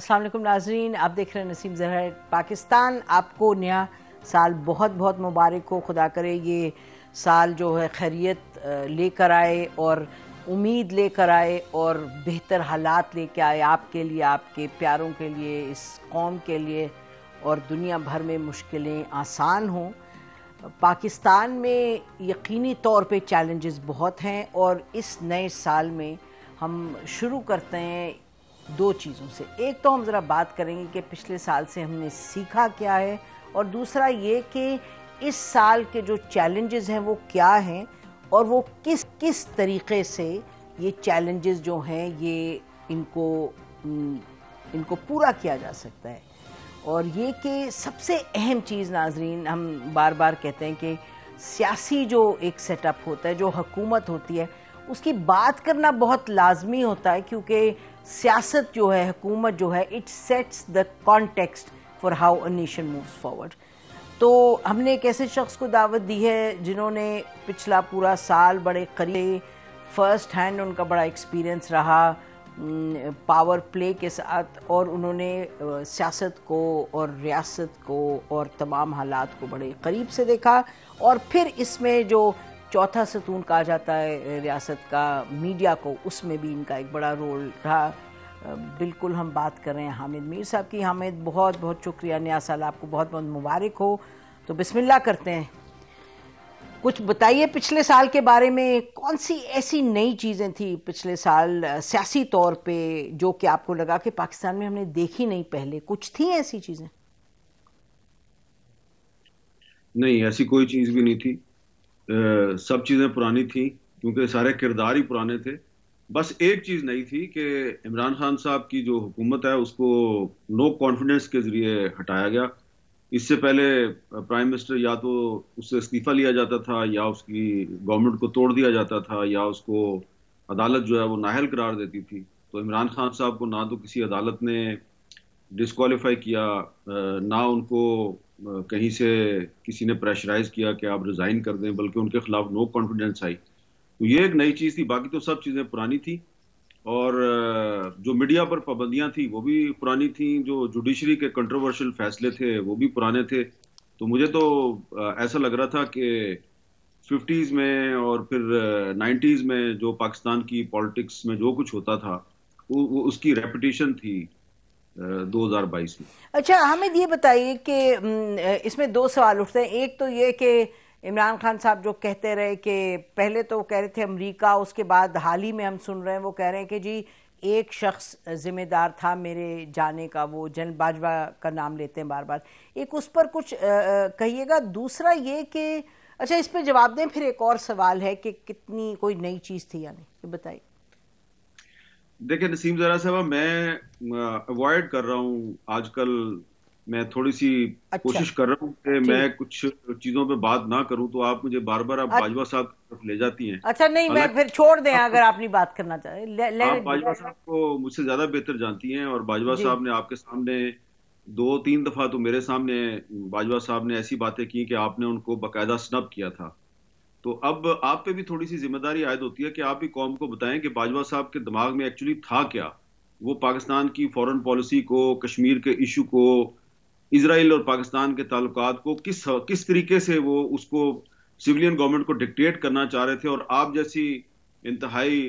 असल नाजरीन आप देख रहे हैं नसीम जहर पाकिस्तान आपको नया साल बहुत बहुत मुबारक हो खुदा करे ये साल जो है खैरियत लेकर आए और उम्मीद लेकर आए और बेहतर हालात कर आए आपके लिए आपके प्यारों के लिए इस कौम के लिए और दुनिया भर में मुश्किलें आसान हों पाकिस्तान में यकीनी तौर पे चैलेंजेस बहुत हैं और इस नए साल में हम शुरू करते हैं दो चीज़ों से एक तो हम ज़रा बात करेंगे कि पिछले साल से हमने सीखा क्या है और दूसरा ये कि इस साल के जो चैलेंजेस हैं वो क्या हैं और वो किस किस तरीके से ये चैलेंजेस जो हैं ये इनको इनको पूरा किया जा सकता है और ये कि सबसे अहम चीज़ नाजरीन हम बार बार कहते हैं कि सियासी जो एक सेटअप होता है जो हकूमत होती है उसकी बात करना बहुत लाजमी होता है क्योंकि सियासत जो है हुकूमत जो है it sets the context for how a nation moves forward तो हमने एक ऐसे शख्स को दावत दी है जिन्होंने पिछला पूरा साल बड़े करीब फर्स्ट हैंड उनका बड़ा एक्सपीरियंस रहा पावर प्ले के साथ और उन्होंने सियासत को और रियासत को और तमाम हालात को बड़े करीब से देखा और फिर इसमें जो चौथा सतून कहा जाता है रियासत का मीडिया को उसमें भी इनका एक बड़ा रोल रहा बिल्कुल हम बात कर रहे हैं हामिद मीर साहब की हामिद बहुत बहुत शुक्रिया नया साल आपको बहुत बहुत मुबारक हो तो बिस्मिल्लाह करते हैं कुछ बताइए पिछले साल के बारे में कौन सी ऐसी नई चीज़ें थी पिछले साल सियासी तौर पे जो कि आपको लगा कि पाकिस्तान में हमने देखी नहीं पहले कुछ थी ऐसी चीज़ें नहीं ऐसी कोई चीज़ भी नहीं थी सब चीज़ें पुरानी थी क्योंकि सारे किरदार ही पुराने थे बस एक चीज़ नई थी कि इमरान खान साहब की जो हुकूमत है उसको नो कॉन्फिडेंस के ज़रिए हटाया गया इससे पहले प्राइम मिनिस्टर या तो उससे इस्तीफ़ा लिया जाता था या उसकी गवर्नमेंट को तोड़ दिया जाता था या उसको अदालत जो है वो नाहल करार देती थी तो इमरान खान साहब को ना तो किसी अदालत ने डिसक्वालीफाई किया ना उनको कहीं से किसी ने प्रेशराइज किया कि आप रिजाइन कर दें बल्कि उनके खिलाफ नो कॉन्फिडेंस आई तो ये एक नई चीज़ थी बाकी तो सब चीज़ें पुरानी थी और जो मीडिया पर पाबंदियां थी वो भी पुरानी थी जो जुडिशरी के कंट्रोवर्शियल फैसले थे वो भी पुराने थे तो मुझे तो ऐसा लग रहा था कि फिफ्टीज़ में और फिर नाइन्टीज़ में जो पाकिस्तान की पॉलिटिक्स में जो कुछ होता था वो, वो उसकी रेपिटेशन थी 2022 में अच्छा हमें ये बताइए कि इसमें दो सवाल उठते हैं एक तो ये कि इमरान खान साहब जो कहते रहे कि पहले तो वो कह रहे थे अमेरिका उसके बाद हाल ही में हम सुन रहे हैं वो कह रहे हैं कि जी एक शख्स जिम्मेदार था मेरे जाने का वो जनरल बाजवा का नाम लेते हैं बार बार एक उस पर कुछ कहिएगा दूसरा ये कि अच्छा इस पर जवाब दें फिर एक और सवाल है कि कितनी कोई नई चीज़ थी या नहीं बताइए देखिए नसीम जरा साहब मैं अवॉइड कर रहा हूँ आजकल मैं थोड़ी सी अच्छा। कोशिश कर रहा हूँ कि मैं कुछ चीजों पे बात ना करूँ तो आप मुझे बार बार आप बाजवा साहब की तरफ ले जाती हैं अच्छा नहीं मैं फिर छोड़ दें अगर आप नहीं बात करना चाहें आप बाजवा साहब को मुझसे ज्यादा बेहतर जानती हैं और बाजवा साहब ने आपके सामने दो तीन दफा तो मेरे सामने बाजवा साहब ने ऐसी बातें की कि आपने उनको बाकायदा स्नब किया था तो अब आप पे भी थोड़ी सी जिम्मेदारी आयद होती है कि आप भी कौम को बताएं कि बाजवा साहब के दिमाग में एक्चुअली था क्या वो पाकिस्तान की फॉरेन पॉलिसी को कश्मीर के इशू को इसराइल और पाकिस्तान के ताल्लुक को किस किस तरीके से वो उसको सिविलियन गवर्नमेंट को डिक्टेट करना चाह रहे थे और आप जैसी इंतहाई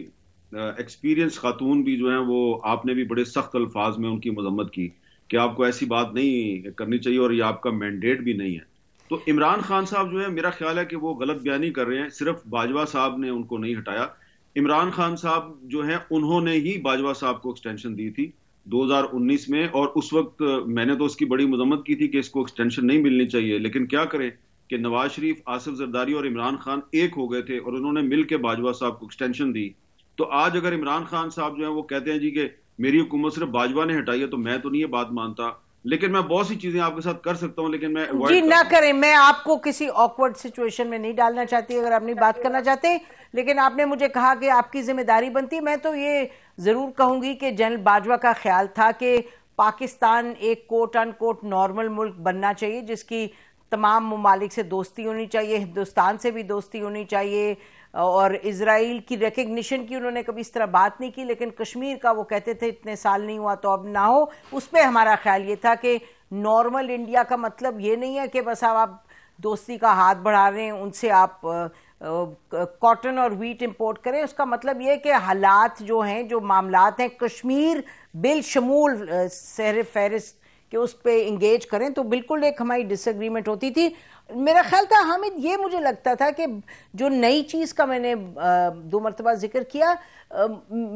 एक्सपीरियंस खातून भी जो हैं वो आपने भी बड़े सख्त अल्फाज में उनकी मजम्मत की कि आपको ऐसी बात नहीं करनी चाहिए और ये आपका मैंडेट भी नहीं है तो इमरान खान साहब जो है मेरा ख्याल है कि वो गलत बयानी कर रहे हैं सिर्फ बाजवा साहब ने उनको नहीं हटाया इमरान खान साहब जो है उन्होंने ही बाजवा साहब को एक्सटेंशन दी थी 2019 में और उस वक्त मैंने तो उसकी बड़ी मजम्मत की थी कि इसको एक्सटेंशन नहीं मिलनी चाहिए लेकिन क्या करें कि नवाज शरीफ आसिफ जरदारी और इमरान खान एक हो गए थे और उन्होंने मिल के बाजवा साहब को एक्सटेंशन दी तो आज अगर इमरान खान साहब जो है वो कहते हैं जी कि मेरी हुकूमत सिर्फ बाजवा ने हटाई है तो मैं तो नहीं ये बात मानता लेकिन मैं बहुत सी चीजें आपके साथ कर सकता हूँ लेकिन मैं जी ना करें मैं आपको किसी ऑकवर्ड सिचुएशन में नहीं डालना चाहती अगर अपनी बात करना चाहते लेकिन आपने मुझे कहा कि आपकी जिम्मेदारी बनती मैं तो ये जरूर कहूंगी कि जनरल बाजवा का ख्याल था कि पाकिस्तान एक कोट अन कोट नॉर्मल मुल्क बनना चाहिए जिसकी तमाम ममालिक से दोस्ती होनी चाहिए हिंदुस्तान से भी दोस्ती होनी चाहिए और इसराइल की रिकग्निशन की उन्होंने कभी इस तरह बात नहीं की लेकिन कश्मीर का वो कहते थे इतने साल नहीं हुआ तो अब ना हो उस पर हमारा ख्याल ये था कि नॉर्मल इंडिया का मतलब ये नहीं है कि बस अब आप दोस्ती का हाथ बढ़ा रहे हैं उनसे आप कॉटन और व्हीट इंपोर्ट करें उसका मतलब ये कि हालात जो हैं जो मामलात हैं कश्मीर बिलशमूल सहर फहरिस्त के उस पर इंगेज करें तो बिल्कुल एक हमारी डिसग्रीमेंट होती थी मेरा ख्याल था हामिद ये मुझे लगता था कि जो नई चीज़ का मैंने दो मरतबा जिक्र किया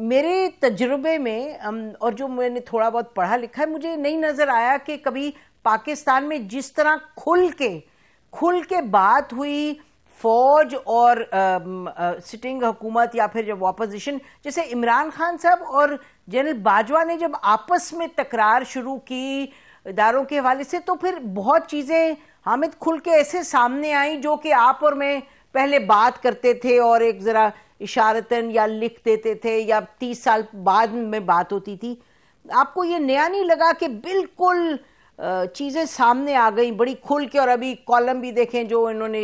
मेरे तजुर्बे में और जो मैंने थोड़ा बहुत पढ़ा लिखा है मुझे नहीं नज़र आया कि कभी पाकिस्तान में जिस तरह खुल के खुल के बात हुई फौज और सिटिंग हुकूमत या फिर जब अपोजिशन जैसे इमरान खान साहब और जनरल बाजवा ने जब आपस में तकरार शुरू की इदारों के हवाले से तो फिर बहुत चीज़ें हामिद खुल के ऐसे सामने आई जो कि आप और मैं पहले बात करते थे और एक ज़रा इशारतन या लिख देते थे या तीस साल बाद में बात होती थी आपको ये नया नहीं लगा कि बिल्कुल चीज़ें सामने आ गई बड़ी खुल के और अभी कॉलम भी देखें जो इन्होंने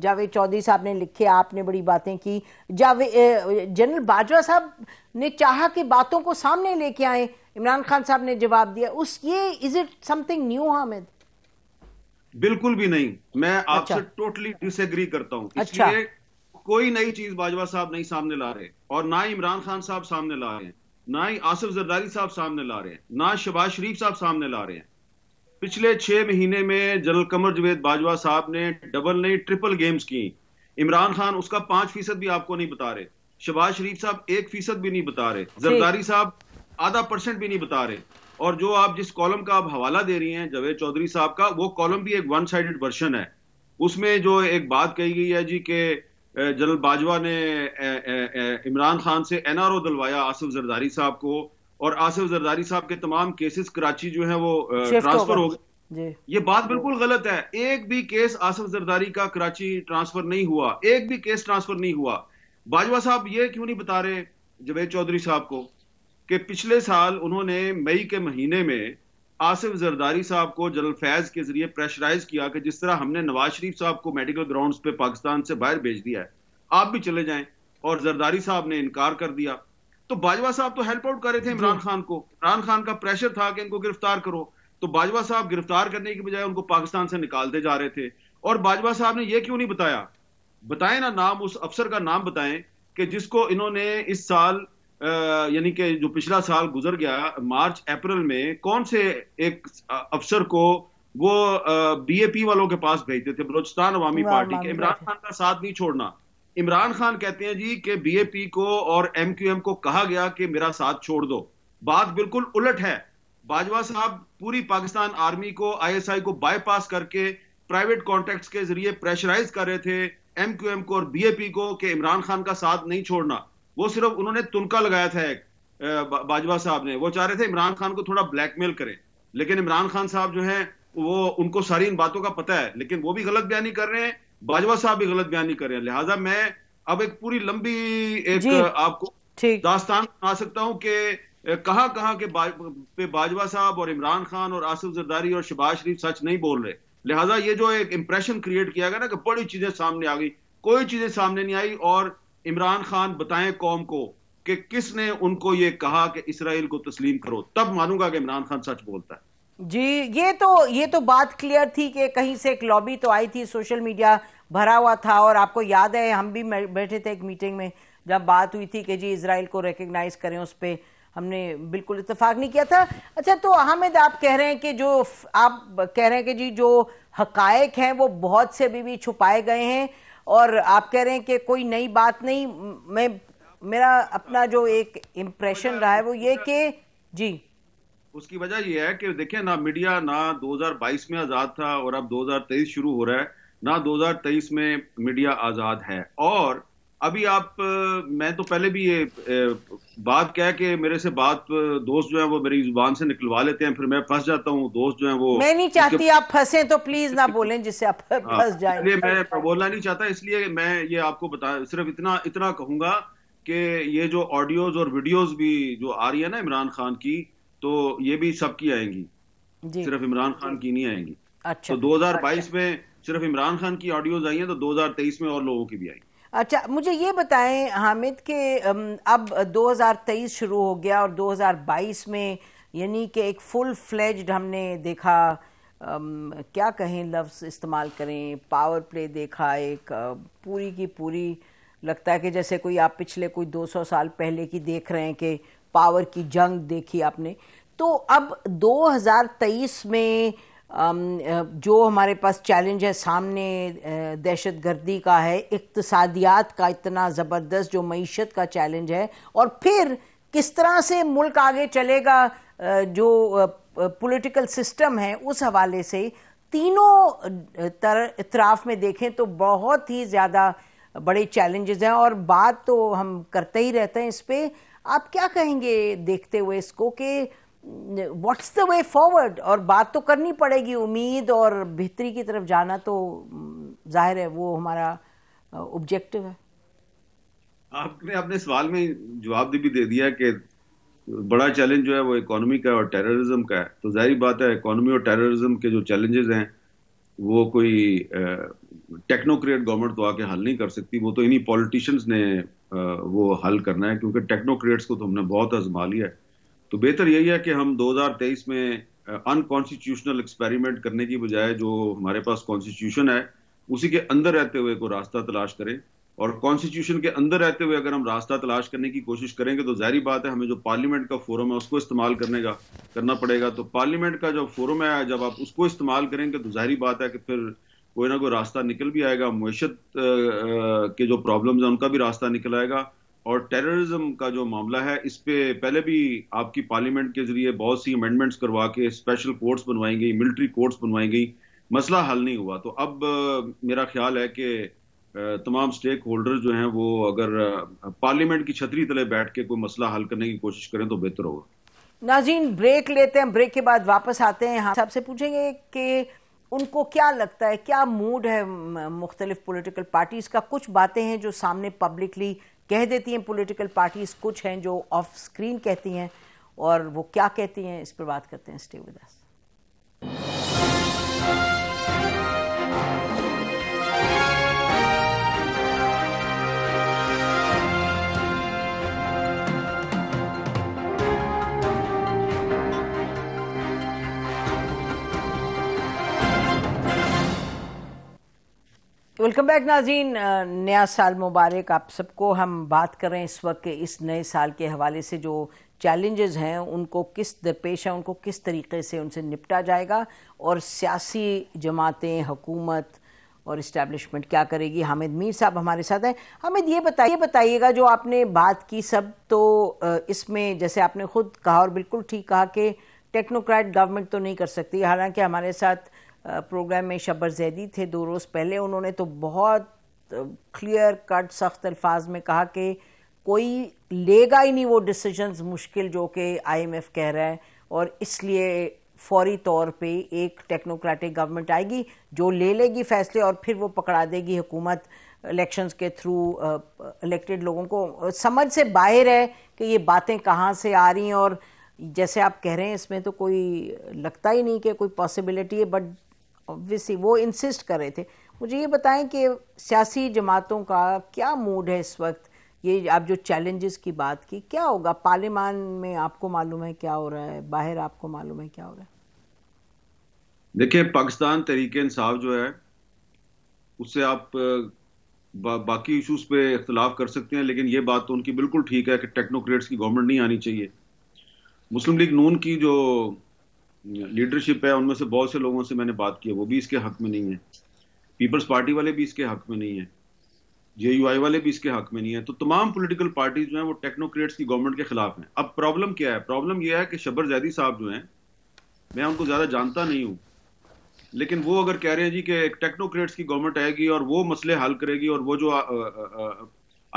जावेद चौधरी साहब ने लिखे आपने बड़ी बातें की जावेद जनरल बाजवा साहब ने चाहा कि बातों को सामने लेके आए इमरान खान साहब ने जवाब दिया उस ये is it something new Hamid बिल्कुल भी नहीं मैं अच्छा। आपसे अच्छा। टोटली डिसएग्री करता हूँ अच्छा। कोई नई चीज बाजवा साहब नहीं सामने ला रहे और ना ही इमरान खान साहब सामने ला रहे हैं ना ही आसिफ जरदारी साहब सामने ला रहे हैं ना शबाज शरीफ साहब सामने ला रहे हैं पिछले छह महीने में जनरल कमर जवेद बाजवा साहब ने डबल नहीं ट्रिपल गेम्स की इमरान खान उसका पांच फीसद भी आपको नहीं बता रहे शबाज शरीफ साहब एक फीसद भी नहीं बता रहे जरदारी साहब आधा परसेंट भी नहीं बता रहे और जो आप जिस कॉलम का आप हवाला दे रही हैं जवेद चौधरी साहब का वो कॉलम भी एक वन साइडेड वर्शन है उसमें जो एक बात कही गई है जी के जनरल बाजवा ने इमरान खान से एनआरओ दिलवाया आसिफ जरदारी साहब को और आसिफ जरदारी साहब के तमाम केसेस कराची जो है वो ट्रांसफर हो गए ये बात बिल्कुल गलत है एक भी केस आसिफ जरदारी का कराची ट्रांसफर नहीं हुआ एक भी केस ट्रांसफर नहीं हुआ बाजवा साहब ये क्यों नहीं बता रहे जवेद चौधरी साहब को कि पिछले साल उन्होंने मई के महीने में आसिफ जरदारी साहब को जनरल फैज के जरिए प्रेशराइज किया कि जिस तरह हमने नवाज शरीफ साहब को मेडिकल ग्राउंड्स पे पाकिस्तान से बाहर भेज दिया है आप भी चले जाएं और जरदारी साहब ने इनकार कर दिया तो बाजवा साहब तो हेल्प आउट कर रहे थे इमरान खान को इमरान खान का प्रेशर था कि इनको गिरफ्तार करो तो बाजवा साहब गिरफ्तार करने की बजाय उनको पाकिस्तान से निकालते जा रहे थे और बाजवा साहब ने यह क्यों नहीं बताया बताएं ना नाम उस अफसर का नाम बताएं कि जिसको इन्होंने इस साल यानी कि जो पिछला साल गुजर गया मार्च अप्रैल में कौन से एक अफसर को वो बीएपी वालों के पास भेजते थे बलोचिस्तान अवामी पार्टी के इमरान खान का साथ नहीं छोड़ना इमरान खान कहते हैं जी कि बीएपी को और एमक्यूएम को कहा गया कि मेरा साथ छोड़ दो बात बिल्कुल उलट है बाजवा साहब पूरी पाकिस्तान आर्मी को आईएसआई को बाईपास करके प्राइवेट कॉन्ट्रैक्ट्स के जरिए प्रेशराइज कर रहे थे एमक्यूएम को और बीएपी को कि इमरान खान का साथ नहीं छोड़ना वो सिर्फ उन्होंने तुनका लगाया था एक बाजवा साहब ने वो चाह रहे थे इमरान खान को थोड़ा ब्लैकमेल करें लेकिन इमरान खान साहब जो है वो उनको सारी इन बातों का पता है लेकिन वो भी गलत बयानी कर रहे हैं बाजवा साहब भी गलत बयानी कर रहे हैं लिहाजा मैं अब एक पूरी लंबी एक आपको दास्तान सुना सकता हूं कि कहां कहां के पे बाजवा साहब और इमरान खान और आसिफ जरदारी और शबाज शरीफ सच नहीं बोल रहे लिहाजा ये जो एक इंप्रेशन क्रिएट किया गया ना कि बड़ी चीजें सामने आ गई कोई चीजें सामने नहीं आई और इमरान खान बताएं कौम को कि किसने उनको ये कहा कि इसराइल को तस्लीम करो तब मानूंगा कि इमरान खान सच बोलता है जी ये तो ये तो बात क्लियर थी कि कहीं से एक लॉबी तो आई थी सोशल मीडिया भरा हुआ था और आपको याद है हम भी बैठे थे एक मीटिंग में जब बात हुई थी कि जी इसराइल को रिकग्नाइज करें उस पर हमने बिल्कुल इतफाक नहीं किया था अच्छा तो हामिद आप कह रहे हैं कि जो आप कह रहे हैं कि जी जो हकायक हैं वो बहुत से अभी भी छुपाए गए हैं और आप कह रहे हैं कि कोई नई बात नहीं मैं मेरा अपना जो एक इम्प्रेशन रहा है वो ये कि जी उसकी वजह यह है कि देखिए ना मीडिया ना 2022 में आजाद था और अब 2023 शुरू हो रहा है ना 2023 में मीडिया आजाद है और अभी आप मैं तो पहले भी ये बात कह के मेरे से बात दोस्त जो है वो मेरी जुबान से निकलवा लेते हैं फिर मैं फंस जाता हूँ दोस्त जो है वो मैं नहीं चाहती आप फंसे तो प्लीज ना बोलें जिससे आप हाँ, फंस जाए मैं बोलना नहीं चाहता इसलिए मैं ये आपको बता सिर्फ इतना इतना कहूंगा कि ये जो ऑडियोज और वीडियोज भी जो आ रही है ना इमरान खान की तो ये भी सबकी आएंगी सिर्फ इमरान खान की नहीं आएंगी अच्छा तो 2022 अच्छा। में सिर्फ इमरान खान की ऑडियोज आई हैं तो 2023 में और लोगों की भी आएंगी अच्छा मुझे ये बताएं हामिद के अब 2023 शुरू हो गया और 2022 में यानी कि एक फुल फ्लेज्ड हमने देखा अम, क्या कहें लफ्ज़ इस्तेमाल करें पावर प्ले देखा एक पूरी की पूरी लगता है कि जैसे कोई आप पिछले कोई 200 साल पहले की देख रहे हैं कि पावर की जंग देखी आपने तो अब 2023 में जो हमारे पास चैलेंज है सामने दहशत गर्दी का है इकतसादियात का इतना ज़बरदस्त जो मीशत का चैलेंज है और फिर किस तरह से मुल्क आगे चलेगा जो पॉलिटिकल सिस्टम है उस हवाले से तीनों तर इतराफ में देखें तो बहुत ही ज़्यादा बड़े चैलेंजेस हैं और बात तो हम करते ही रहते हैं इस पर आप क्या कहेंगे देखते हुए इसको कि व्हाट्स द वे फॉरवर्ड और बात तो करनी पड़ेगी उम्मीद और बेहतरी की तरफ जाना तो जाहिर है वो हमारा ऑब्जेक्टिव है आपने अपने सवाल में जवाब भी दे दिया कि बड़ा चैलेंज जो है वो इकोनॉमी का और टेररिज्म का है तो जाहिर बात है इकोनॉमी और टेररिज्म के जो चैलेंजेस हैं वो कोई टेक्नोक्रेट गवर्नमेंट तो आके हल नहीं कर सकती वो तो इन्हीं पॉलिटिशियंस ने आ, वो हल करना है क्योंकि टेक्नोक्रेट्स को तो हमने बहुत आजमा लिया है तो बेहतर यही है कि हम 2023 में अनकॉन्स्टिट्यूशनल एक्सपेरिमेंट करने की बजाय जो हमारे पास कॉन्स्टिट्यूशन है उसी के अंदर रहते हुए को रास्ता तलाश करें और कॉन्स्टिट्यूशन के अंदर रहते हुए अगर हम रास्ता तलाश करने की कोशिश करेंगे तो जाहरी बात है हमें जो पार्लियामेंट का फोरम है उसको इस्तेमाल करने का करना पड़ेगा तो पार्लियामेंट का जो फोरम है जब आप उसको इस्तेमाल करेंगे तो जाहरी बात है कि फिर कोई ना कोई रास्ता निकल भी आएगा मीशत के जो प्रॉब्लम्स हैं उनका भी रास्ता निकल आएगा और टेररिज्म का जो मामला है इस पे पहले भी आपकी पार्लियामेंट के जरिए बहुत सी अमेंडमेंट्स करवा के स्पेशल कोर्ट्स बनवाई गई मिलिट्री कोर्ट्स बनवाई गई मसला हल नहीं हुआ तो अब मेरा ख्याल है कि तमाम स्टेक होल्डर जो हैं वो अगर पार्लियामेंट की छतरी तले बैठ के कोई मसला हल करने की कोशिश करें तो बेहतर होगा नाजीन ब्रेक लेते हैं ब्रेक के बाद वापस आते हैं हाँ साहब पूछेंगे कि उनको क्या लगता है क्या मूड है मुख्तलिफ पॉलिटिकल पार्टीज़ का कुछ बातें हैं जो सामने पब्लिकली कह देती हैं पॉलिटिकल पार्टीज कुछ हैं जो ऑफ स्क्रीन कहती हैं और वो क्या कहती हैं इस पर बात करते हैं stay with us welcome back Nazeen नया साल मुबारक आप सबको हम बात कर रहे हैं इस वक्त के इस नए साल के हवाले से जो चैलेंजेस हैं उनको किस दरपेश है उनको किस तरीके से उनसे निपटा जाएगा और सियासी जमातें हुकूमत और इस्टेब्लिशमेंट क्या करेगी हामिद मीर साहब हमारे साथ हैं हामिद ये बताइए बताइएगा जो आपने बात की सब तो इसमें जैसे आपने खुद कहा और बिल्कुल ठीक कहा कि टेक्नोक्रेट गवर्नमेंट तो नहीं कर सकती हालांकि हमारे साथ प्रोग्राम में शबर जैदी थे दो रोज़ पहले उन्होंने तो बहुत क्लियर कट सख्त अल्फाज में कहा कि कोई लेगा ही नहीं वो डिसीजंस मुश्किल जो कि आईएमएफ कह रहा है और इसलिए फौरी तौर पे एक टेक्नोक्रेटिक गवर्नमेंट आएगी जो ले लेगी फैसले और फिर वो पकड़ा देगी हुकूमत इलेक्शंस के थ्रू इलेक्टेड लोगों को समझ से बाहर है कि ये बातें कहाँ से आ रही हैं और जैसे आप कह रहे हैं इसमें तो कोई लगता ही नहीं कि कोई पॉसिबिलिटी है बट ऑब्वियसली वो इंसिस्ट कर रहे थे मुझे ये बताएं कि सियासी जमातों का क्या मूड है इस वक्त ये आप जो चैलेंजेस की बात की क्या होगा पार्लियामान में आपको मालूम है क्या हो रहा है बाहर आपको मालूम है क्या हो रहा है देखिए पाकिस्तान तरीके इंसाफ जो है उससे आप बा, बाकी इश्यूज पे इख्तलाफ कर सकते हैं लेकिन ये बात तो उनकी बिल्कुल ठीक है कि टेक्नोक्रेट्स की गवर्नमेंट नहीं आनी चाहिए मुस्लिम लीग नून की जो लीडरशिप है उनमें से बहुत से लोगों से मैंने बात की है वो भी इसके हक में नहीं है पीपल्स पार्टी वाले भी इसके हक में नहीं है जे वाले भी इसके हक में नहीं है तो तमाम पोलिटिकल पार्टीज जो है वो टेक्नोक्रेट्स की गवर्नमेंट के खिलाफ हैं अब प्रॉब्लम क्या है प्रॉब्लम यह है कि शबर जैदी साहब जो है मैं उनको ज्यादा जानता नहीं हूँ लेकिन वो अगर कह रहे हैं जी कि टेक्नोक्रेट्स की गवर्नमेंट आएगी और वो मसले हल करेगी और वो जो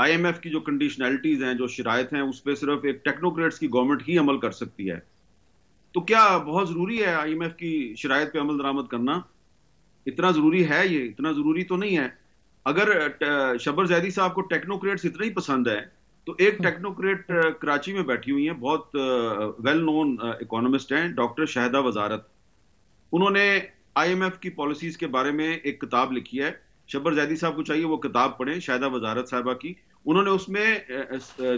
आईएमएफ की जो कंडीशनैलिटीज हैं जो शरायत हैं उस पर सिर्फ एक टेक्नोक्रेट्स की गवर्नमेंट ही अमल कर सकती है तो क्या बहुत जरूरी है आईएमएफ की शराय पे अमल दरामद करना इतना जरूरी है ये इतना जरूरी तो नहीं है अगर शबर जैदी साहब को टेक्नोक्रेट्स इतना ही पसंद है तो एक टेक्नोक्रेट हाँ। कराची में बैठी हुई है बहुत वेल नोन इकोनॉमिस्ट हैं डॉक्टर शाहदा वजारत उन्होंने आईएमएफ की पॉलिसीज के बारे में एक किताब लिखी है शबर जैदी साहब को चाहिए वो किताब पढ़े शाहदा वजारत साहबा की उन्होंने उसमें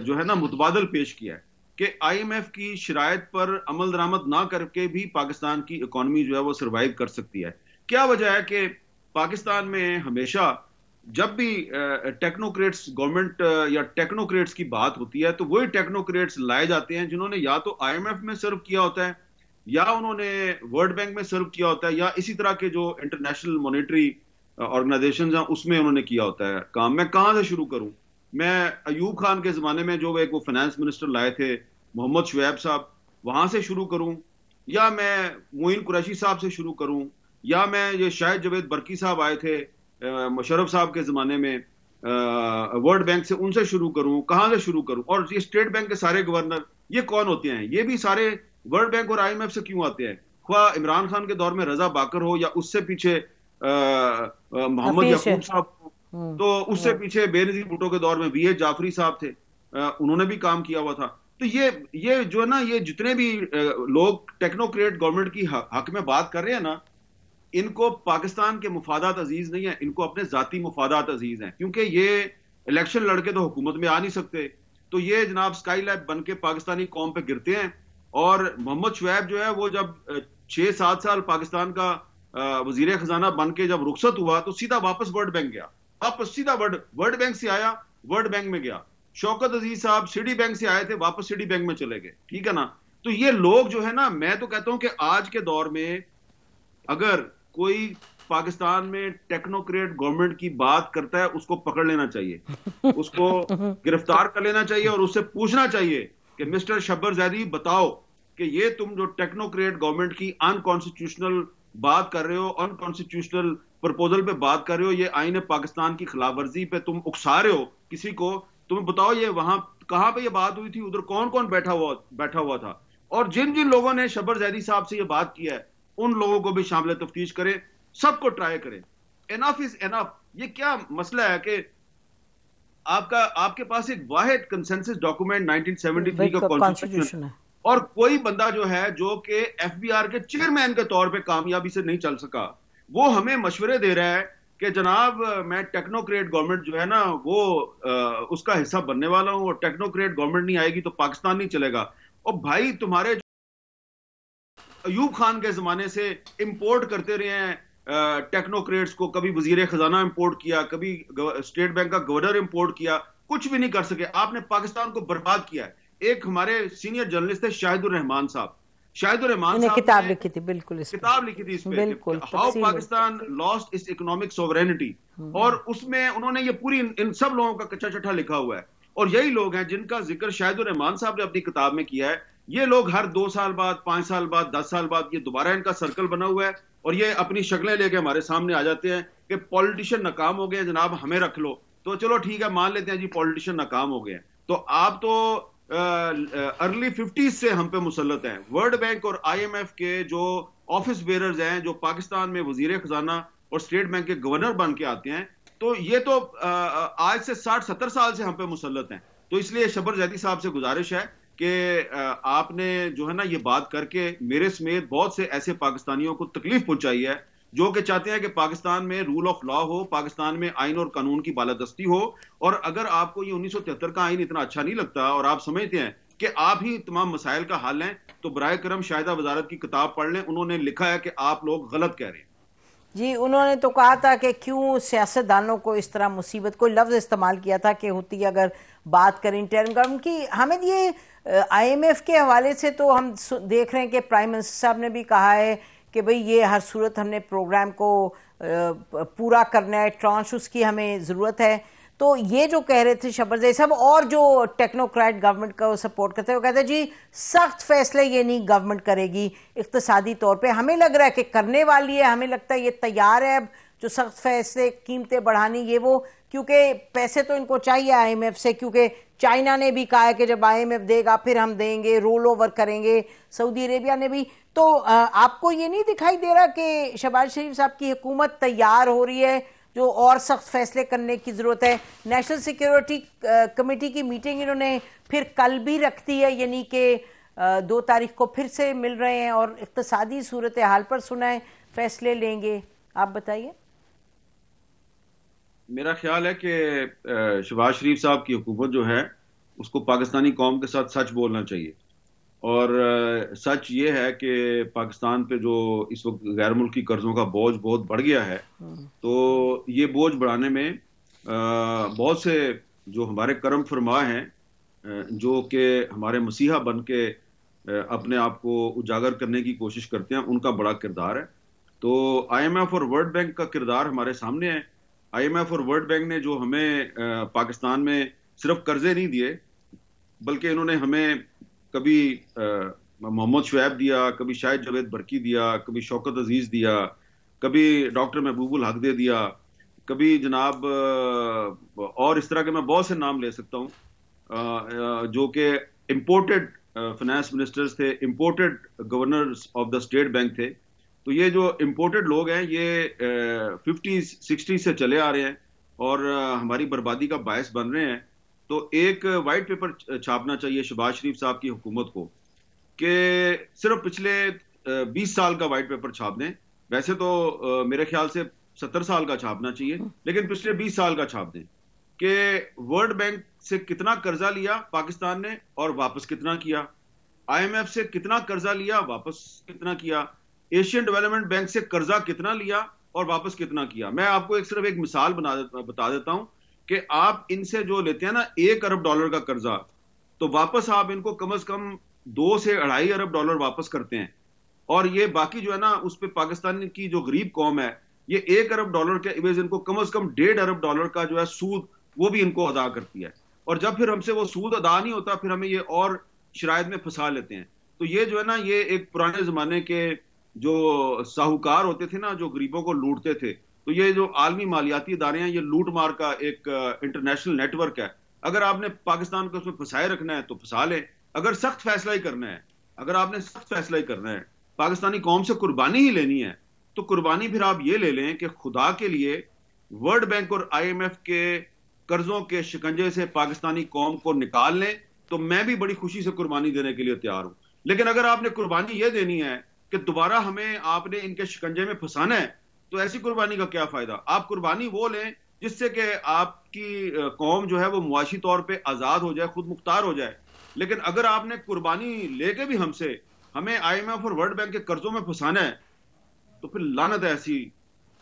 जो है ना मुतबादल पेश किया है कि आईएमएफ की शराय पर अमल दरामद ना करके भी पाकिस्तान की इकोनॉमी जो है वो सर्वाइव कर सकती है क्या वजह है कि पाकिस्तान में हमेशा जब भी टेक्नोक्रेट्स गवर्नमेंट या टेक्नोक्रेट्स की बात होती है तो वही टेक्नोक्रेट्स लाए जाते हैं जिन्होंने या तो आईएमएफ में सर्व किया होता है या उन्होंने वर्ल्ड बैंक में सर्व किया होता है या इसी तरह के जो इंटरनेशनल मॉनेटरी ऑर्गेनाइजेशन हैं उसमें उन्होंने किया होता है काम मैं कहां से शुरू करूं मैं अयूब खान के ज़माने में जो एक वो फाइनेंस मिनिस्टर लाए थे मोहम्मद शुएब साहब वहां से शुरू करूं या मैं मोइन कुरैशी साहब से शुरू करूं या मैं ये शायद जवेद बरकी साहब आए थे मुशरफ साहब के ज़माने में वर्ल्ड बैंक से उनसे शुरू करूँ कहां से शुरू करूँ और ये स्टेट बैंक के सारे गवर्नर ये कौन होते हैं ये भी सारे वर्ल्ड बैंक और आईएमएफ से क्यों आते हैं ख्वा इमरान खान के दौर में रजा बाकर हो या उससे पीछे मोहम्मद यकूब साहब हम्म, तो उससे हम्म। पीछे बेनजीर भुटो के दौर में वी एस जाफरी साहब थे उन्होंने भी काम किया हुआ था तो ये ये जो है ना ये जितने भी लोग टेक्नोक्रेट गवर्नमेंट की हक में बात कर रहे हैं ना इनको पाकिस्तान के मुफादात अजीज नहीं है इनको अपने जाती मुफादात अजीज हैं क्योंकि ये इलेक्शन लड़के तो हुकूमत में आ नहीं सकते तो ये जनाब स्काई लैब बन के पाकिस्तानी कौम पे गिरते हैं और मोहम्मद शुएब जो है वो जब छह सात साल पाकिस्तान का वजीर खजाना बन के जब रुखसत हुआ तो सीधा वापस वर्ल्ड बैंक गया वापस सीधा वर्ड वर्ल्ड बैंक से आया वर्ल्ड बैंक में गया शौकत अजीज साहब सिटी बैंक से आए थे वापस सिटी बैंक में चले गए ठीक है ना तो ये लोग जो है ना मैं तो कहता हूं कि आज के दौर में अगर कोई पाकिस्तान में टेक्नोक्रेट गवर्नमेंट की बात करता है उसको पकड़ लेना चाहिए उसको गिरफ्तार कर लेना चाहिए और उससे पूछना चाहिए कि मिस्टर शब्बर जैदी बताओ कि ये तुम जो टेक्नोक्रेट गवर्नमेंट की अनकॉन्स्टिट्यूशनल बात कर रहे हो अनकॉन्स्टिट्यूशनल प्रपोजल पे बात कर रहे हो ये आइन पाकिस्तान की खिलाफ वर्जी पे तुम उकसा रहे हो किसी को तुम्हें बताओ ये वहां कहाँ पे ये बात हुई थी उधर कौन कौन बैठा हुआ बैठा हुआ था और जिन जिन लोगों ने शबर जैदी साहब से ये बात किया है उन लोगों को भी शामिल तफ्तीश करें सबको ट्राई करें एनफ इज एनफ ये क्या मसला है कि आपका आपके पास एक वाहिद कंसेंसस डॉक्यूमेंट 1973 का कॉन्स्टिट्यूशन है और कोई बंदा जो है जो कि एफबीआर के चेयरमैन के तौर पे कामयाबी से नहीं चल सका वो हमें मशवरे दे रहा है कि जनाब मैं टेक्नोक्रेट गवर्नमेंट जो है ना वो आ, उसका हिस्सा बनने वाला हूँ और टेक्नोक्रेट गवर्नमेंट नहीं आएगी तो पाकिस्तान नहीं चलेगा और भाई तुम्हारे अयूब खान के जमाने से इम्पोर्ट करते रहे हैं टेक्नोक्रेट्स को कभी वजीर खजाना इम्पोर्ट किया कभी स्टेट बैंक का गवर्नर इम्पोर्ट किया कुछ भी नहीं कर सके आपने पाकिस्तान को बर्बाद किया एक हमारे सीनियर जर्नलिस्ट थे शाहिदुर रहमान साहब तो ने किताब लिखी थी बिल्कुल किताब लिखी थी इस पे बिल्कुल how Pakistan lost its economic sovereignty और उसमें उन्होंने ये पूरी इन, सब लोगों का कच्चा चट्ठा लिखा हुआ है और यही लोग हैं जिनका जिक्र तो रहमान साहब ने अपनी किताब में किया है ये लोग हर दो साल बाद पांच साल बाद दस साल बाद ये दोबारा इनका सर्कल बना हुआ है और ये अपनी शक्लें लेके हमारे सामने आ जाते हैं कि पॉलिटिशियन नाकाम हो गए जनाब हमें रख लो तो चलो ठीक है मान लेते हैं जी पॉलिटिशियन नाकाम हो गए तो आप तो अर्ली फिफ्टीज से हम पे मुसलत हैं वर्ल्ड बैंक और आईएमएफ के जो ऑफिस बेरर्स हैं जो पाकिस्तान में वजीर खजाना और स्टेट बैंक के गवर्नर बन के आते हैं तो ये तो आज से साठ सत्तर साल से हम पे मुसलत हैं तो इसलिए शबर जैदी साहब से गुजारिश है कि आपने जो है ना ये बात करके मेरे समेत बहुत से ऐसे पाकिस्तानियों को तकलीफ पहुंचाई है जो कि चाहते हैं कि पाकिस्तान में रूल ऑफ लॉ हो पाकिस्तान में आइन और कानून की बालादस्ती हो और अगर आपको ये उन्नीस का आइन इतना अच्छा नहीं लगता और आप समझते हैं कि आप ही तमाम मसाइल का हल लें तो बर करम शाहिदा वजारत की किताब पढ़ लें उन्होंने लिखा है कि आप लोग गलत कह रहे हैं जी उन्होंने तो कहा था कि क्यों सियासतदानों को इस तरह मुसीबत कोई लफ्ज़ इस्तेमाल किया था कि होती अगर बात करें टर्म गवर्नमेंट की हमें ये आईएमएफ के हवाले से तो हम देख रहे हैं कि प्राइम मिनिस्टर साहब ने भी कहा है कि भाई ये हर सूरत हमने प्रोग्राम को पूरा करना है ट्रांस उसकी हमें ज़रूरत है तो ये जो कह रहे थे जय सब और जो टेक्नोक्रेट गवर्नमेंट का सपोर्ट करते हैं वो कहते हैं जी सख्त फैसले ये नहीं गवर्नमेंट करेगी इकतसादी तौर पे हमें लग रहा है कि करने वाली है हमें लगता है ये तैयार है अब जो सख्त फैसले कीमतें बढ़ानी ये वो क्योंकि पैसे तो इनको चाहिए आई से क्योंकि चाइना ने भी कहा है कि जब आईएमएफ देगा फिर हम देंगे रोल ओवर करेंगे सऊदी अरेबिया ने भी तो आपको ये नहीं दिखाई दे रहा कि शहबाज शरीफ साहब की हुकूमत तैयार हो रही है जो और सख्त फैसले करने की ज़रूरत है नेशनल सिक्योरिटी कमेटी की मीटिंग इन्होंने फिर कल भी रख दी है यानी कि दो तारीख को फिर से मिल रहे हैं और इकतसादी सूरत हाल पर सुनाए फैसले लेंगे आप बताइए मेरा ख्याल है कि शहबाज शरीफ साहब की हुकूमत जो है उसको पाकिस्तानी कौम के साथ सच बोलना चाहिए और सच ये है कि पाकिस्तान पे जो इस वक्त गैर मुल्की कर्जों का बोझ बहुत बढ़ गया है तो ये बोझ बढ़ाने में बहुत से जो हमारे कर्म फरमा हैं जो कि हमारे मसीहा बन के अपने आप को उजागर करने की कोशिश करते हैं उनका बड़ा किरदार है तो आईएमएफ और वर्ल्ड बैंक का किरदार हमारे सामने है आईएमएफ और वर्ल्ड बैंक ने जो हमें पाकिस्तान में सिर्फ कर्जे नहीं दिए बल्कि इन्होंने हमें कभी मोहम्मद शुएब दिया कभी शाहिद जावेद बरकी दिया कभी शौकत अजीज दिया कभी डॉक्टर महबूबुल हक दे दिया कभी जनाब और इस तरह के मैं बहुत से नाम ले सकता हूँ जो कि इम्पोर्टेड फाइनेंस मिनिस्टर्स थे imported governors of the State Bank थे तो ये जो इम्पोर्टेड लोग हैं ये फिफ्टी सिक्सटी से चले आ रहे हैं और हमारी बर्बादी का बायस बन रहे हैं तो एक वाइट पेपर छापना चाहिए शहबाज शरीफ साहब की हुकूमत को कि सिर्फ पिछले बीस साल का वाइट पेपर छाप दें वैसे तो मेरे ख्याल से सत्तर साल का छापना चाहिए लेकिन पिछले बीस साल का छाप दें कि वर्ल्ड बैंक से कितना कर्जा लिया पाकिस्तान ने और वापस कितना किया आईएमएफ से कितना कर्जा लिया वापस कितना किया एशियन डेवलपमेंट बैंक से कर्जा कितना लिया और वापस कितना किया मैं आपको एक सिर्फ एक मिसाल बना देता बता देता हूं कि आप इनसे जो लेते हैं ना एक अरब डॉलर का कर्जा तो वापस आप इनको कम अज कम दो से अढ़ाई अरब डॉलर वापस करते हैं और ये बाकी जो है ना उस पर पाकिस्तान की जो गरीब कौम है ये एक अरब डॉलर के इवेज इनको कम अज कम डेढ़ अरब डॉलर का जो है सूद वो भी इनको अदा करती है और जब फिर हमसे वो सूद अदा नहीं होता फिर हमें ये और शराय में फंसा लेते हैं तो ये जो है ना ये एक पुराने जमाने के जो साहूकार होते थे ना जो गरीबों को लूटते थे तो ये जो आलमी मालियाती इदारे हैं ये लूट मार का एक इंटरनेशनल नेटवर्क है अगर आपने पाकिस्तान को उसमें फंसाए रखना है तो फंसा लें अगर सख्त फैसला ही करना है अगर आपने सख्त फैसला ही करना है पाकिस्तानी कौम से कुर्बानी ही लेनी है तो कुर्बानी फिर आप ये ले लें कि खुदा के लिए वर्ल्ड बैंक और आईएमएफ के कर्जों के शिकंजे से पाकिस्तानी कौम को निकाल लें तो मैं भी बड़ी खुशी से कुर्बानी देने के लिए तैयार हूं लेकिन अगर आपने कुर्बानी ये देनी है कि दोबारा हमें आपने इनके शिकंजे में फंसाना है तो ऐसी कुर्बानी का क्या फायदा आप कुर्बानी वो लें जिससे कि आपकी कौम जो है वो मुआशी तौर पर आज़ाद हो जाए खुद मुख्तार हो जाए लेकिन अगर आपने कुर्बानी लेके भी हमसे हमें आई एम एफ और वर्ल्ड बैंक के कर्जों में फंसाना है तो फिर लानत है ऐसी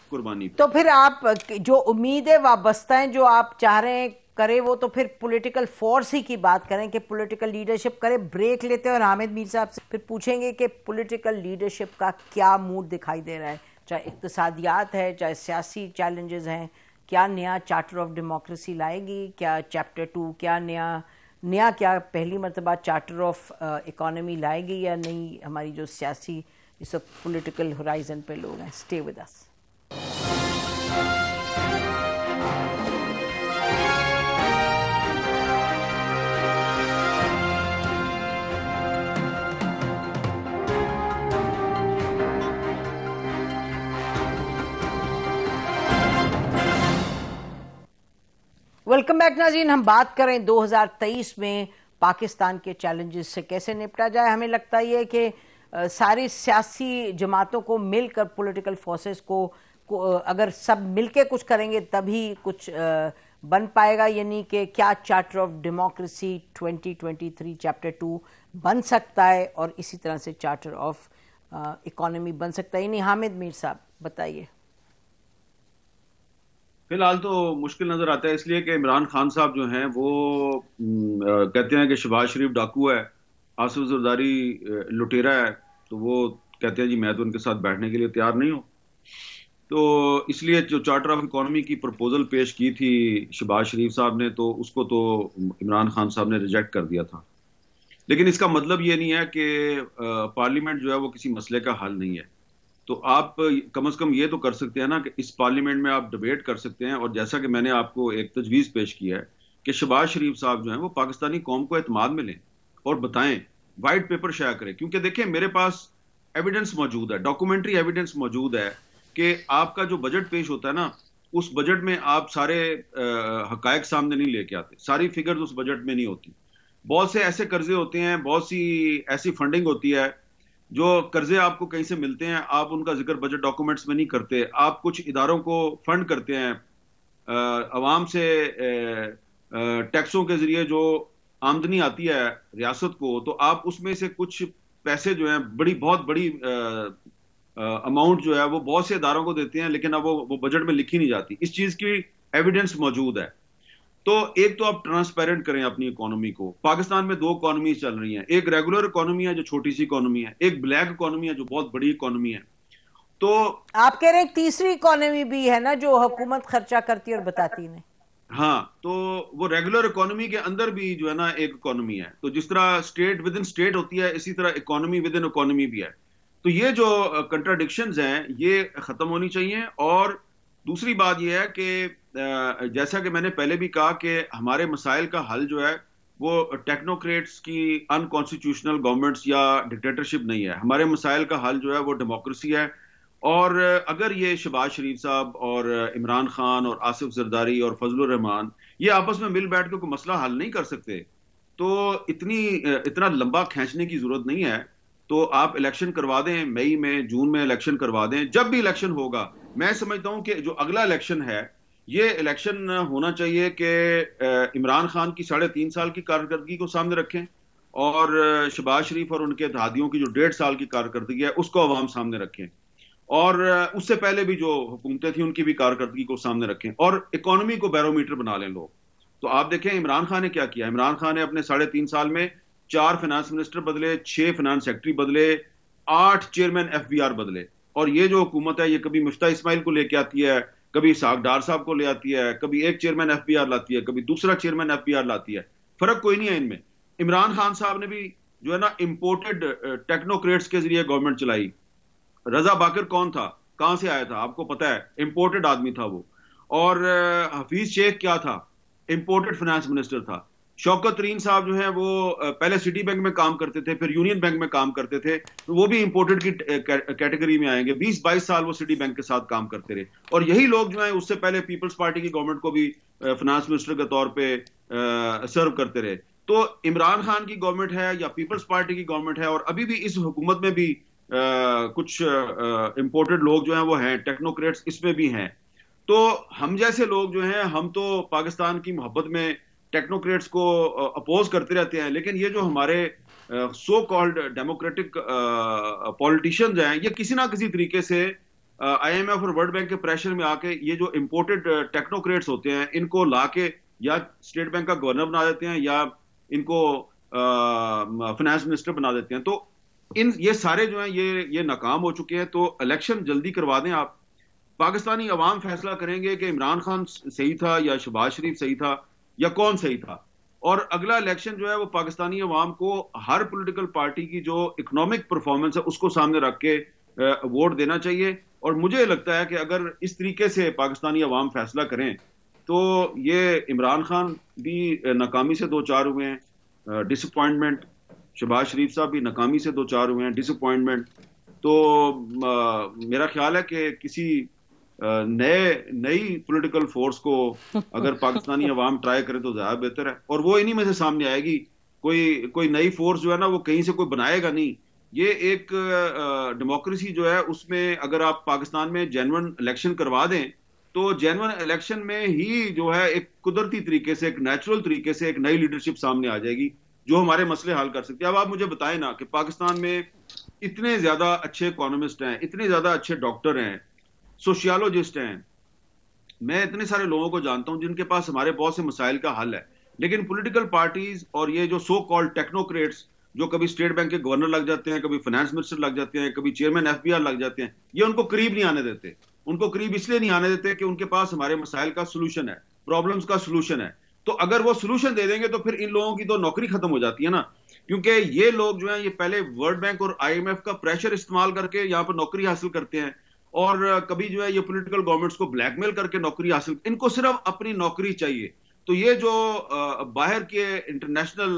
कुर्बानी तो फिर आप जो उम्मीदें वाबस्ता हैं जो आप चाह रहे हैं करे वो तो फिर पॉलिटिकल फोर्स ही की बात करें कि पॉलिटिकल लीडरशिप करे ब्रेक लेते हैं और हामिद मीर साहब से फिर पूछेंगे कि पॉलिटिकल लीडरशिप का क्या मूड दिखाई दे रहा है चाहे इकतसादियात है चाहे सियासी चैलेंजेस हैं क्या नया चार्टर ऑफ डेमोक्रेसी लाएगी क्या चैप्टर टू क्या नया नया क्या पहली मरतबा चार्टर ऑफ इकोनॉमी लाएगी या नहीं हमारी जो सियासी इस वक्त पोलिटिकल हराइजन पर लोग हैं stay with us welcome back Nazeen हम बात करें 2023 में पाकिस्तान के चैलेंजेस से कैसे निपटा जाए हमें लगता है कि सारी सियासी जमातों को मिलकर पॉलिटिकल फोर्सेस को, को अगर सब मिलके कुछ करेंगे तभी कुछ बन पाएगा यानी कि क्या charter of democracy 2023 chapter two बन सकता है और इसी तरह से चार्टर ऑफ इकोनॉमी बन सकता है यानी हामिद मीर साहब बताइए फिलहाल तो मुश्किल नज़र आता है इसलिए कि इमरान खान साहब जो हैं वो कहते हैं कि शबाज शरीफ डाकू है आसफ जरदारी लुटेरा है तो वो कहते हैं जी मैं तो उनके साथ बैठने के लिए तैयार नहीं हूँ तो इसलिए जो चार्टर ऑफ इकोनॉमी की प्रपोजल पेश की थी शबाज शरीफ साहब ने तो उसको तो इमरान खान साहब ने रिजेक्ट कर दिया था लेकिन इसका मतलब ये नहीं है कि पार्लियामेंट जो है वो किसी मसले का हल नहीं है तो आप कम से कम ये तो कर सकते हैं ना कि इस पार्लियामेंट में आप डिबेट कर सकते हैं और जैसा कि मैंने आपको एक तजवीज़ पेश किया है कि शबाज शरीफ साहब जो हैं वो पाकिस्तानी कौम को एतमाद में लें और बताएं वाइट पेपर शाया करें क्योंकि देखिए मेरे पास एविडेंस मौजूद है डॉक्यूमेंट्री एविडेंस मौजूद है कि आपका जो बजट पेश होता है ना उस बजट में आप सारे हकायक सामने नहीं लेके आते सारी फिगर्स उस बजट में नहीं होती बहुत से ऐसे कर्जे होते हैं बहुत सी ऐसी फंडिंग होती है जो कर्जे आपको कहीं से मिलते हैं आप उनका जिक्र बजट डॉक्यूमेंट्स में नहीं करते आप कुछ इदारों को फंड करते हैं आवाम से टैक्सों के जरिए जो आमदनी आती है रियासत को तो आप उसमें से कुछ पैसे जो हैं बड़ी बहुत बड़ी अमाउंट जो है वो बहुत से इदारों को देते हैं लेकिन अब वो वो बजट में लिखी नहीं जाती इस चीज़ की एविडेंस मौजूद है तो एक तो आप ट्रांसपेरेंट करें अपनी इकोनॉमी को पाकिस्तान में दो इकोनॉमी चल रही हैं एक रेगुलर इकोनॉमी है जो छोटी सी इकोनॉमी है एक ब्लैक इकोनॉमी है जो बहुत बड़ी इकोनॉमी है तो आप कह रहे हैं तीसरी इकोनॉमी भी है ना जो हुकूमत खर्चा करती है और बताती नहीं हाँ तो वो रेगुलर इकोनॉमी के अंदर भी जो है ना एक इकोनॉमी है तो जिस तरह स्टेट विद इन स्टेट होती है इसी तरह इकोनॉमी विद इन इकोनॉमी भी है तो ये जो कंट्राडिक्शन हैं ये खत्म होनी चाहिए और दूसरी बात यह है कि जैसा कि मैंने पहले भी कहा कि हमारे मसाइल का हल जो है वो टेक्नोक्रेट्स की अनकॉन्स्टिट्यूशनल गवर्नमेंट्स या डिक्टेटरशिप नहीं है हमारे मसाइल का हल जो है वो डेमोक्रेसी है और अगर ये शबाज शरीफ साहब और इमरान खान और आसिफ जरदारी और फजल रहमान ये आपस में मिल बैठ के कोई मसला हल नहीं कर सकते तो इतनी इतना लंबा खींचने की जरूरत नहीं है तो आप इलेक्शन करवा दें मई में जून में इलेक्शन करवा दें जब भी इलेक्शन होगा मैं समझता हूं कि जो अगला इलेक्शन है ये इलेक्शन होना चाहिए कि इमरान खान की साढ़े तीन साल की कारकर्दगी को सामने रखें और शबाज शरीफ और उनके दादियों की जो डेढ़ साल की कारकर्दगी है उसको अवाम सामने रखें और उससे पहले भी जो हुकूमतें थी उनकी भी कारकर्दगी को सामने रखें और इकोनॉमी को बैरोमीटर बना लें लोग तो आप देखें इमरान खान ने क्या किया इमरान खान ने अपने साढ़े तीन साल में चार फाइनेंस मिनिस्टर बदले छह फाइनेंस सेक्रेटरी बदले आठ चेयरमैन एफ बदले और ये जो हुकूमत है ये कभी मुश्ता इसमाइल को लेके आती है कभी इसहाक डार साहब को ले आती है कभी एक चेयरमैन एफ पी आर लाती है कभी दूसरा चेयरमैन एफ पी आर लाती है फर्क कोई नहीं है इनमें इमरान खान साहब ने भी जो है ना इम्पोर्टेड टेक्नोक्रेट्स के जरिए गवर्नमेंट चलाई रजा बाकर कौन था कहां से आया था आपको पता है इम्पोर्टेड आदमी था वो और हफीज शेख क्या था इम्पोर्टेड फाइनेंस मिनिस्टर था शौकत रीन साहब जो है वो पहले सिटी बैंक में काम करते थे फिर यूनियन बैंक में काम करते थे तो वो भी इंपोर्टेड की कैटेगरी में आएंगे 20-22 साल वो सिटी बैंक के साथ काम करते रहे और यही लोग जो है उससे पहले पीपल्स पार्टी की गवर्नमेंट को भी फाइनेंस मिनिस्टर के तौर पर सर्व करते रहे तो इमरान खान की गवर्नमेंट है या पीपल्स पार्टी की गवर्नमेंट है और अभी भी इस हुकूमत में भी आ, कुछ इम्पोर्टेड लोग जो है वो हैं टेक्नोक्रेट्स इसमें भी हैं तो हम जैसे लोग जो हैं हम तो पाकिस्तान की मोहब्बत में टेक्नोक्रेट्स को अपोज करते रहते हैं लेकिन ये जो हमारे सो कॉल्ड डेमोक्रेटिक पॉलिटिशियंस हैं ये किसी ना किसी तरीके से आईएमएफ और वर्ल्ड बैंक के प्रेशर में आके ये जो इम्पोर्टेड टेक्नोक्रेट्स होते हैं इनको ला के या स्टेट बैंक का गवर्नर बना देते हैं या इनको फाइनेंस मिनिस्टर बना देते हैं तो इन ये सारे जो हैं ये ये नाकाम हो चुके हैं तो इलेक्शन जल्दी करवा दें आप पाकिस्तानी अवाम फैसला करेंगे कि इमरान खान सही था या शहबाज शरीफ सही था या कौन सही था और अगला इलेक्शन जो है वो पाकिस्तानी अवाम को हर पोलिटिकल पार्टी की जो इकोनॉमिक परफॉर्मेंस है उसको सामने रख के वोट देना चाहिए और मुझे लगता है कि अगर इस तरीके से पाकिस्तानी अवाम फैसला करें तो ये इमरान खान भी नाकामी से दो चार हुए हैं डिसअपॉइंटमेंट शहबाज शरीफ साहब भी नाकामी से दो चार हुए हैं डिसअपॉइंटमेंट तो आ, मेरा ख्याल है कि किसी नए नई पॉलिटिकल फोर्स को अगर पाकिस्तानी अवाम ट्राई करें तो ज्यादा बेहतर है और वो इन्हीं में से सामने आएगी कोई कोई नई फोर्स जो है ना वो कहीं से कोई बनाएगा नहीं ये एक डेमोक्रेसी जो है उसमें अगर आप पाकिस्तान में जेनवन इलेक्शन करवा दें तो जेनवन इलेक्शन में ही जो है एक कुदरती तरीके से एक नेचुरल तरीके से एक नई लीडरशिप सामने आ जाएगी जो हमारे मसले हल कर सकती है अब आप मुझे बताएं ना कि पाकिस्तान में इतने ज्यादा अच्छे इकोनॉमिस्ट हैं इतने ज्यादा अच्छे डॉक्टर हैं सोशियालोजिस्ट हैं मैं इतने सारे लोगों को जानता हूं जिनके पास हमारे बहुत से मसाइल का हल है लेकिन पॉलिटिकल पार्टीज और ये जो सो कॉल्ड टेक्नोक्रेट्स जो कभी स्टेट बैंक के गवर्नर लग जाते हैं कभी फाइनेंस मिनिस्टर लग जाते हैं कभी चेयरमैन एफ लग जाते हैं ये उनको करीब नहीं आने देते उनको करीब इसलिए नहीं आने देते कि उनके पास हमारे मसाइल का सोल्यूशन है प्रॉब्लम्स का सोल्यूशन है तो अगर वो सोल्यूशन दे देंगे तो फिर इन लोगों की तो नौकरी खत्म हो जाती है ना क्योंकि ये लोग जो है ये पहले वर्ल्ड बैंक और आईएमएफ का प्रेशर इस्तेमाल करके यहाँ पर नौकरी हासिल करते हैं और कभी जो है ये पॉलिटिकल गवर्नमेंट्स को ब्लैकमेल करके नौकरी हासिल इनको सिर्फ अपनी नौकरी चाहिए तो ये जो बाहर के इंटरनेशनल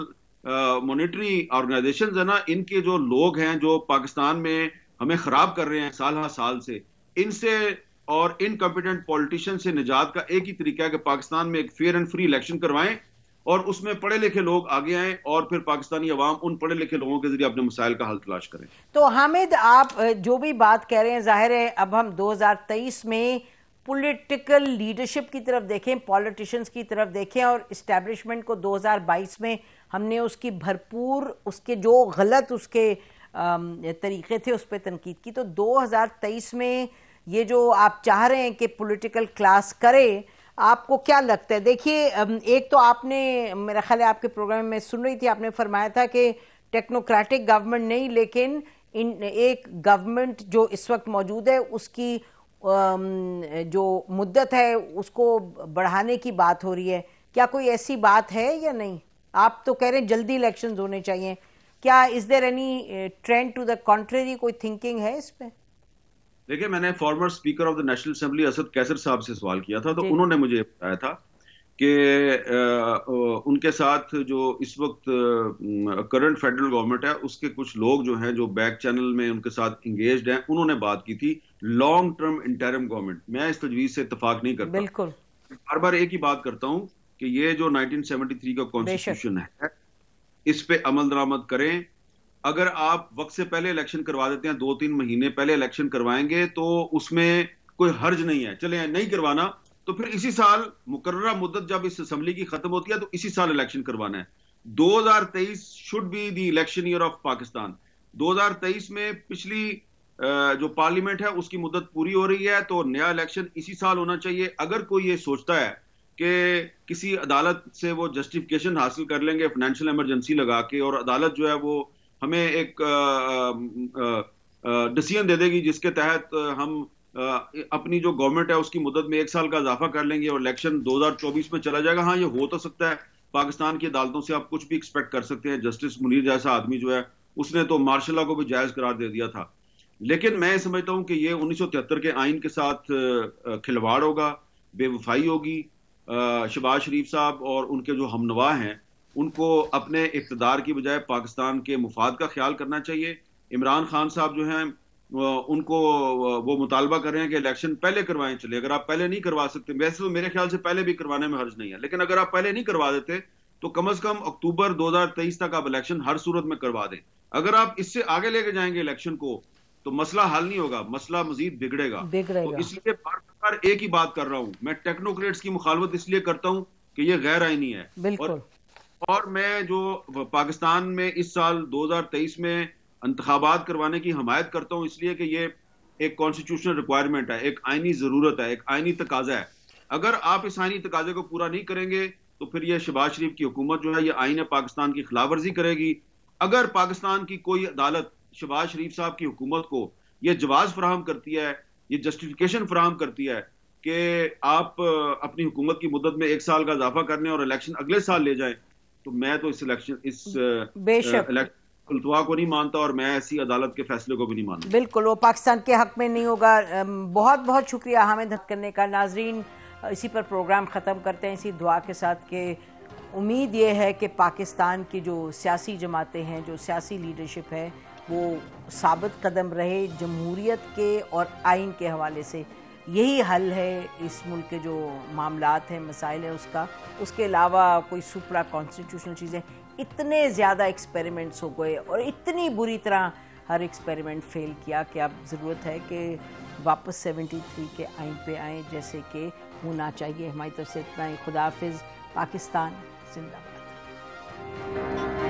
मॉनिटरी ऑर्गेनाइजेशन है ना इनके जो लोग हैं जो पाकिस्तान में हमें खराब कर रहे हैं साल हर साल से इनसे और इनकम्पिटेंट पॉलिटिशियन से निजात का एक ही तरीका है कि पाकिस्तान में एक फेयर एंड फ्री इलेक्शन करवाएं और उसमें पढ़े लिखे लोग आगे आए और फिर पाकिस्तानी अवाम उन पढ़े लिखे लोगों के जरिए अपने मसाइल का हल तलाश करें तो हामिद आप जो भी बात कह रहे हैं जाहिर है अब हम 2023 में पॉलिटिकल लीडरशिप की तरफ देखें पॉलिटिशियंस की तरफ देखें और इस्टेब्लिशमेंट को 2022 में हमने उसकी भरपूर उसके जो गलत उसके तरीके थे उस पर तनकीद की तो 2023 में ये जो आप चाह रहे हैं कि पॉलिटिकल क्लास करे आपको क्या लगता है देखिए एक तो आपने मेरा ख्याल है आपके प्रोग्राम में सुन रही थी आपने फरमाया था कि टेक्नोक्रेटिक गवर्नमेंट नहीं लेकिन इन एक गवर्नमेंट जो इस वक्त मौजूद है उसकी जो मुद्दत है उसको बढ़ाने की बात हो रही है क्या कोई ऐसी बात है या नहीं आप तो कह रहे हैं जल्दी इलेक्शन होने चाहिए क्या is there any trend to the contrary कोई थिंकिंग है इस पर देखिए मैंने former speaker of the National Assembly Asad Qaiser साहब से सवाल किया था तो उन्होंने मुझे बताया था कि उनके साथ जो इस वक्त करंट फेडरल गवर्नमेंट है उसके कुछ लोग जो हैं जो बैक चैनल में उनके साथ इंगेज हैं उन्होंने बात की थी लॉन्ग टर्म इंटरम गवर्नमेंट मैं इस तजवीज से इतफाक नहीं करता बिल्कुल बार बार एक ही बात करता हूं कि ये जो 1973 का कॉन्स्टिट्यूशन है इस पे अमल दरामद करें अगर आप वक्त से पहले इलेक्शन करवा देते हैं दो तीन महीने पहले इलेक्शन करवाएंगे तो उसमें कोई हर्ज नहीं है चले नहीं करवाना तो फिर इसी साल मुकर्रा मुद्दत जब इस असेंबली की खत्म होती है तो इसी साल इलेक्शन करवाना है 2023 should be the election year of Pakistan 2023 में पिछली जो पार्लियामेंट है उसकी मुद्दत पूरी हो रही है तो नया इलेक्शन इसी साल होना चाहिए अगर कोई ये सोचता है कि किसी अदालत से वो जस्टिफिकेशन हासिल कर लेंगे फाइनेंशियल इमरजेंसी लगा के और अदालत जो है वो हमें एक डिसीजन दे देगी जिसके तहत हम अपनी जो गवर्नमेंट है उसकी मुदत में एक साल का इजाफा कर लेंगे और इलेक्शन 2024 में चला जाएगा हाँ ये हो तो सकता है पाकिस्तान की अदालतों से आप कुछ भी एक्सपेक्ट कर सकते हैं जस्टिस मुनीर जैसा आदमी जो है उसने तो मार्शाला को भी जायज करार दे दिया था लेकिन मैं समझता हूं कि ये उन्नीस के आइन के साथ खिलवाड़ होगा बेवफाई होगी शबाज शरीफ साहब और उनके जो हमनवा हैं उनको अपने इकतदार की बजाय पाकिस्तान के मुफाद का ख्याल करना चाहिए इमरान खान साहब जो हैं उनको वो मुतालबा कर रहे हैं कि इलेक्शन पहले करवाएं चले अगर आप पहले नहीं करवा सकते वैसे तो मेरे ख्याल से पहले भी करवाने में हर्ज नहीं है लेकिन अगर आप पहले नहीं करवा देते तो कम अज कम अक्टूबर तेईस तक आप इलेक्शन हर सूरत में करवा दें अगर आप इससे आगे लेके जाएंगे इलेक्शन को तो मसला हल नहीं होगा मसला मजीद बिगड़ेगा तो इसलिए बार बार एक ही बात कर रहा हूं मैं टेक्नोक्रेट्स की मुखालवत इसलिए करता हूं कि ये गैर आईनी है और और मैं जो पाकिस्तान में इस साल 2023 में इंतबात करवाने की हमायत करता हूँ इसलिए कि ये एक कॉन्स्टिट्यूशनल रिक्वायरमेंट है एक आइनी ज़रूरत है एक आइनी तकाजा है अगर आप इस आइनी तकाजे को पूरा नहीं करेंगे तो फिर ये शबाज शरीफ की हुकूमत जो है ये आइन पाकिस्तान की खिलाफ वर्जी करेगी अगर पाकिस्तान की कोई अदालत शबाज शरीफ साहब की हुकूमत को ये जवाब फ्राहम करती है ये जस्टिफिकेशन फ्राहम करती है कि आप अपनी हुकूमत की मुदत में एक साल का इजाफा करने और इलेक्शन अगले साल ले जाएं तो मैं तो इस इलेक्शन इस फतवा को नहीं मानता और मैं ऐसी अदालत के फैसले को भी नहीं मानता बिल्कुल वो पाकिस्तान के हक में नहीं होगा बहुत बहुत शुक्रिया हमें हामिद करने का नाजरीन इसी पर प्रोग्राम ख़त्म करते हैं इसी दुआ के साथ के उम्मीद ये है कि पाकिस्तान की जो सियासी जमातें हैं जो सियासी लीडरशिप है वो साबित कदम रहे जमहूरीत के और आइन के हवाले से यही हल है इस मुल्क के जो मामलात हैं मसाइल हैं उसका उसके अलावा कोई सुपरा कॉन्स्टिट्यूशनल चीज़ें इतने ज़्यादा एक्सपेरिमेंट्स हो गए और इतनी बुरी तरह हर एक्सपेरिमेंट फेल किया कि अब ज़रूरत है कि वापस 73 के आइन पे आए जैसे कि होना चाहिए हमारी तरफ से इतना ही खुदाफिज पाकिस्तान जिंदाबाद